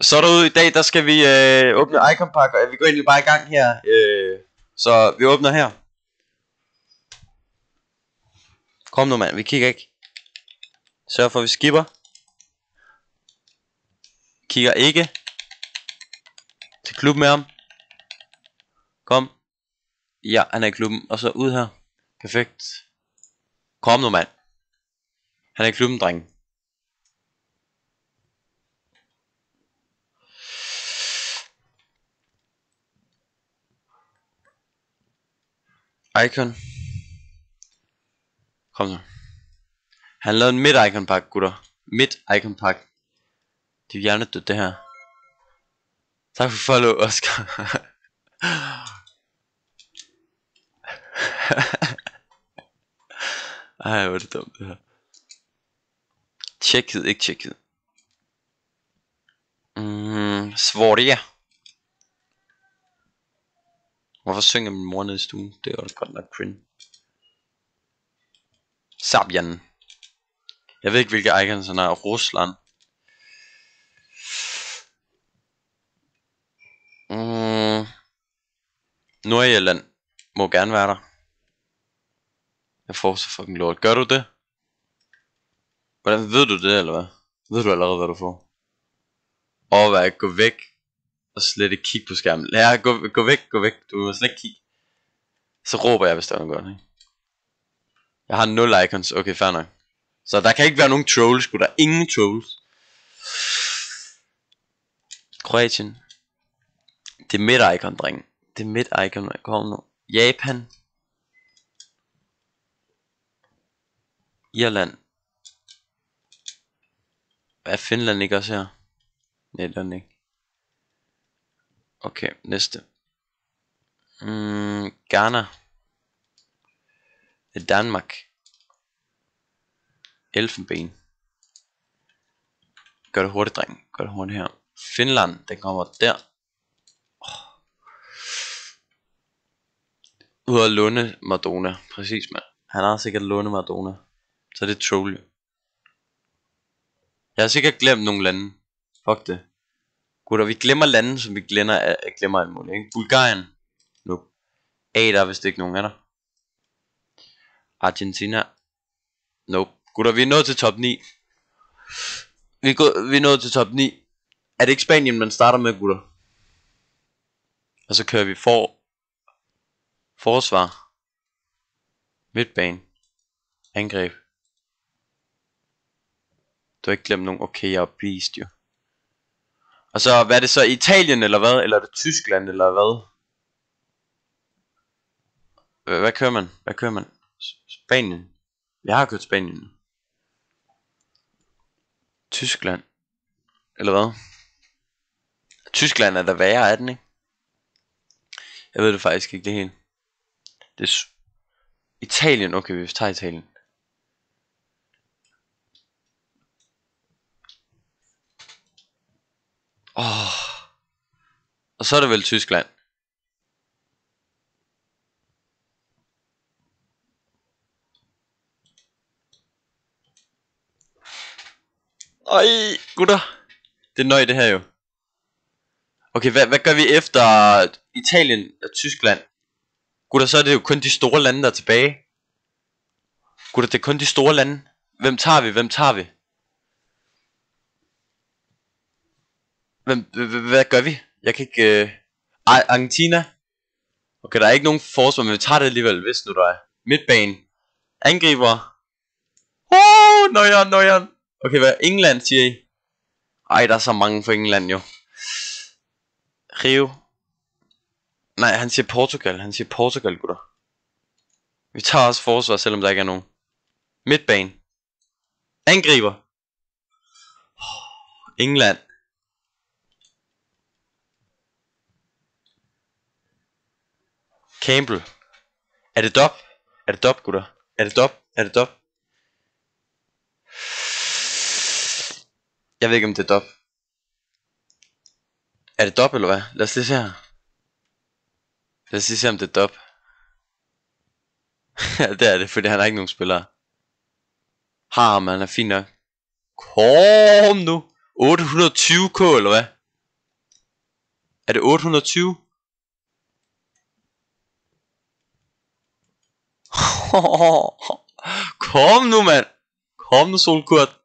Så er derude i dag, der skal vi øh, åbne Icon Pack, og vi går egentlig bare i gang her. Øh, så vi åbner her. Kom nu mand, vi kigger ikke. Sørg for, at vi skipper. Kigger ikke. Til klub med ham. Kom. Ja, han er i klubben. Og så ud her. Perfekt. Kom nu mand. Han er i klubben, dreng. Icon. Kom så. Han lavede en midt icon pack, gutter. Midt icon pack. Det er hjernedødt, det her. Tak for follow, Oscar. Ej, hvor er det dumt, det her. Tjekket, ikke tjekket. Mmm, svårt, ja. Hvorfor synger min mor ned i stuen? Det er også godt nok cringe. Sabian Jeg ved ikke, hvilke icons han er Rusland. Mm. Nordjylland må gerne være der. Jeg får så fucking lort. Gør du det? Hvordan ved du det, eller hvad? Ved du allerede, hvad du får? Overvej at gå væk og slet ikke kigge på skærmen. Lad gå, gå væk, gå væk, du må slet ikke kigge. Så råber jeg, hvis der er noget godt, ikke? Jeg har nul icons, okay, fair nok. Så der kan ikke være nogen trolls, skulle der ingen trolls. Kroatien. Det er midt icon, dreng. Det er midt icon, jeg kommer nu. Japan. Irland. Er Finland ikke også her? Nej, det er den ikke. Okay, næste. Mm, Ghana. Danmark. Elfenben. Gør det hurtigt, dreng. Gør det hurtigt her. Finland, den kommer der. Oh. Ud af Lunde Madonna. Præcis, mand. Han har sikkert Lunde Madonna. Så det er troligt. Jeg har sikkert glemt nogle lande. Fuck det. Gutter, vi glemmer lande, som vi glemmer, øh, glemmer alt muligt. Ikke? Bulgarien. Nu. Nope. A, der er vist ikke nogen af der. Argentina. Nope. Gutter, vi er nået til top 9. Vi er, gået, vi er nået til top 9. Er det ikke Spanien, man starter med, gutter? Og så kører vi for... Forsvar. Midtbane. Angreb. Du har ikke glemt nogen. Okay, jeg er beast, jo. Og så, hvad er det så, Italien eller hvad? Eller er det Tyskland eller hvad? Hvad kører man? Hvad kører man? Spanien. Jeg har kørt Spanien. Tyskland. Eller hvad? Tyskland er der værre, af den ikke? Jeg ved det faktisk ikke det hele. Det er Italien, okay, vi tager Italien. Oh. Og så er det vel Tyskland. Ej, gutter. Det er nøj det her jo. Okay, hvad, hvad gør vi efter Italien og Tyskland? Gutter, så er det jo kun de store lande, der er tilbage. Gutter, det er kun de store lande. Hvem tager vi? Hvem tager vi? Hvem, hvad gør vi? Jeg kan ikke... Øh... Argentina? Okay, der er ikke nogen forsvar, men vi tager det alligevel, hvis nu der er. Midtbane. Angriber. Åh, oh, nøjeren, nøjeren. Okay, hvad England, siger I? Ej, der er så mange for England jo. Rio. Nej, han siger Portugal. Han siger Portugal, gutter. Vi tager også forsvar, selvom der ikke er nogen. Midtbane. Angriber. England. Campbell. Er det dop? Er det dop, gutter? Er det dop? Er det dop? Jeg ved ikke, om det er dop. Er det dop, eller hvad? Lad os lige se her. Lad os lige se, om det er dop. ja, det er det, fordi han har ikke nogen spillere. Har man han er fin nok. Kom nu. 820k, eller hvad? Er det 820? Komm nur, Mann. Komm, gut.